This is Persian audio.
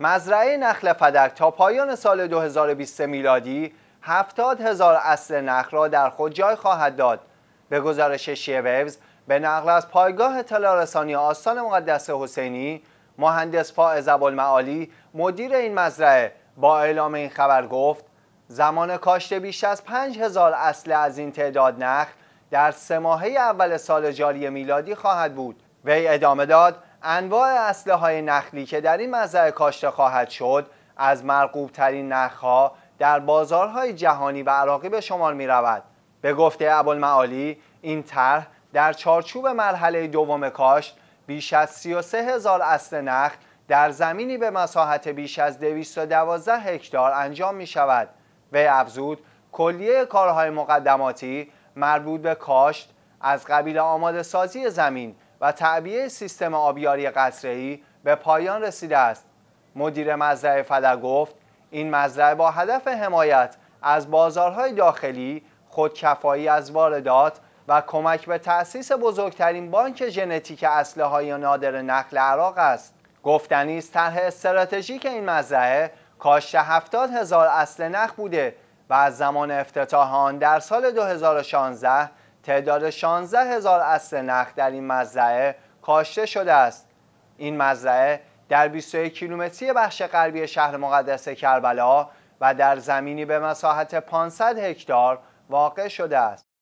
مزرعه نخل فدک تا پایان سال 2020 میلادی 70 هزار اصل نخل را در خود جای خواهد داد. به گزارش شیویوز به نقل از پایگاه تلارسانی آسان آستان مقدس حسینی مهندس فائز معالی مدیر این مزرعه با اعلام این خبر گفت زمان کاشت بیش از هزار اصل از این تعداد نخل در سه ماهه اول سال جاری میلادی خواهد بود وی ادامه داد انواع اصله های نخلی که در این مزرعه کاشته خواهد شد از مرقوب ترین نخها در بازارهای جهانی و عراقی به شمار می رود. به گفته ابوالمعالی این طرح در چارچوب مرحله دوم کاشت بیش از 33 هزار اصل نخل در زمینی به مساحت بیش از 212 هکتار انجام می شود. و افزود کلیه کارهای مقدماتی مربوط به کاشت از قبیل آماده سازی زمین و تعبیه سیستم آبیاری قصرهی به پایان رسیده است. مدیر مزرعه فدا گفت این مزرعه با هدف حمایت از بازارهای داخلی، خودکفایی از واردات و کمک به تأسیس بزرگترین بانک ژنتیک های نادر نقل عراق است. گفتنی است طرح استراتژیک این مزرعه کاشت 70 هزار اصل نخ بوده و از زمان افتتاح آن در سال 2016 تعداد 16 هزار اصل نخ در این مزرعه کاشته شده است این مزرعه در 21 کیلومتری بخش غربی شهر مقدس کربلا و در زمینی به مساحت 500 هکتار واقع شده است